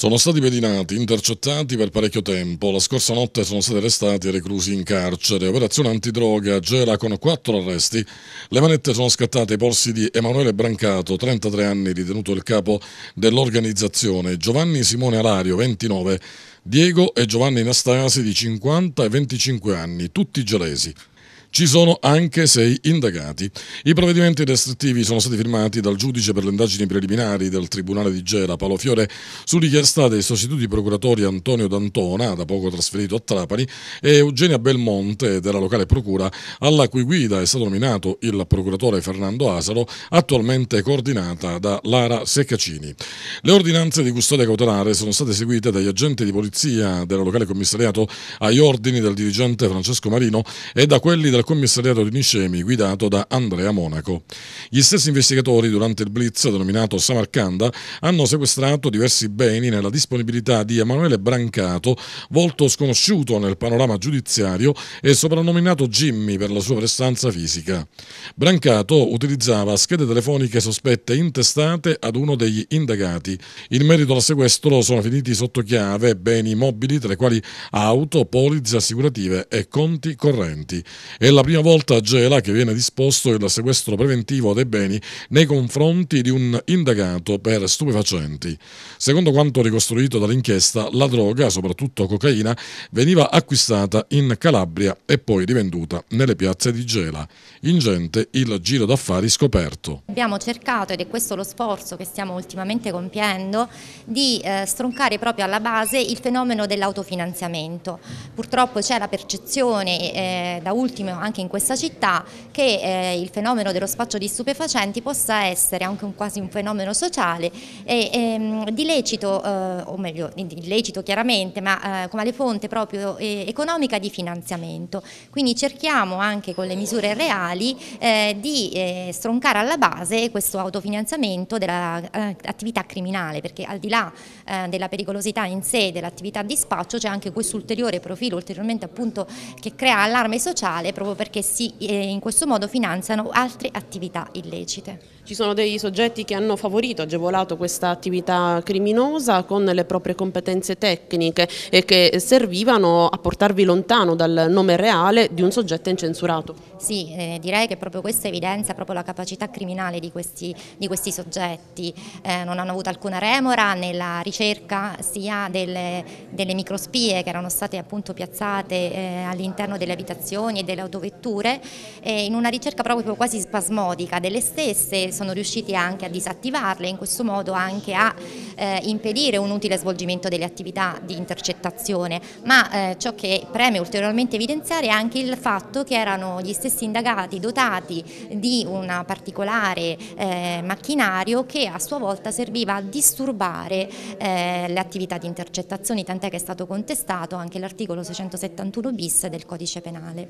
Sono stati pedinati, intercettati per parecchio tempo. La scorsa notte sono stati arrestati e reclusi in carcere. Operazione antidroga gela con quattro arresti. Le manette sono scattate ai polsi di Emanuele Brancato, 33 anni, ritenuto il capo dell'organizzazione, Giovanni Simone Alario, 29, Diego e Giovanni Nastasi, di 50 e 25 anni, tutti gelesi. Ci sono anche sei indagati. I provvedimenti restrittivi sono stati firmati dal giudice per le indagini preliminari del Tribunale di Gera, Paolo Fiore, su richiesta dei sostituti procuratori Antonio D'Antona, da poco trasferito a Trapani, e Eugenia Belmonte della locale procura, alla cui guida è stato nominato il procuratore Fernando Asaro, attualmente coordinata da Lara Seccacini. Le ordinanze di custodia cautelare sono state eseguite dagli agenti di polizia della locale commissariato agli ordini del dirigente Francesco Marino e da quelli del del commissariato di Nicemi guidato da Andrea Monaco. Gli stessi investigatori durante il blitz denominato Samarcanda hanno sequestrato diversi beni nella disponibilità di Emanuele Brancato, volto sconosciuto nel panorama giudiziario e soprannominato Jimmy per la sua prestanza fisica. Brancato utilizzava schede telefoniche sospette intestate ad uno degli indagati. In merito al sequestro sono finiti sotto chiave beni mobili tra i quali auto, polizze assicurative e conti correnti. E è la prima volta a Gela che viene disposto il sequestro preventivo dei beni nei confronti di un indagato per stupefacenti. Secondo quanto ricostruito dall'inchiesta, la droga, soprattutto cocaina, veniva acquistata in Calabria e poi rivenduta nelle piazze di Gela. In gente il giro d'affari scoperto. Abbiamo cercato, ed è questo lo sforzo che stiamo ultimamente compiendo, di eh, stroncare proprio alla base il fenomeno dell'autofinanziamento. Purtroppo c'è la percezione eh, da ultimo anche in questa città che eh, il fenomeno dello spaccio di stupefacenti possa essere anche un, quasi un fenomeno sociale e, e ehm, di lecito, eh, o meglio illecito chiaramente, ma eh, come fonte proprio eh, economica di finanziamento. Quindi cerchiamo anche con le misure reali eh, di eh, stroncare alla base questo autofinanziamento dell'attività criminale, perché al di là della pericolosità in sé dell'attività di spaccio c'è anche questo ulteriore profilo ulteriormente appunto che crea allarme sociale proprio perché si, in questo modo finanziano altre attività illecite. Ci sono dei soggetti che hanno favorito, agevolato questa attività criminosa con le proprie competenze tecniche e che servivano a portarvi lontano dal nome reale di un soggetto incensurato. Sì, eh, direi che proprio questa evidenzia proprio la capacità criminale di questi, di questi soggetti. Eh, non hanno avuto alcuna remora nella ricerca sia delle, delle microspie che erano state appunto piazzate eh, all'interno delle abitazioni e delle autorità motovetture e eh, in una ricerca proprio quasi spasmodica delle stesse sono riusciti anche a disattivarle e in questo modo anche a eh, impedire un utile svolgimento delle attività di intercettazione ma eh, ciò che preme ulteriormente evidenziare è anche il fatto che erano gli stessi indagati dotati di un particolare eh, macchinario che a sua volta serviva a disturbare eh, le attività di intercettazione tant'è che è stato contestato anche l'articolo 671 bis del codice penale.